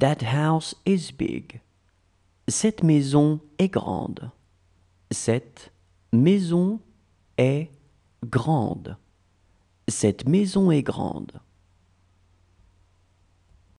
That house is big. Cette maison est grande. Cette maison est grande. Cette maison est grande.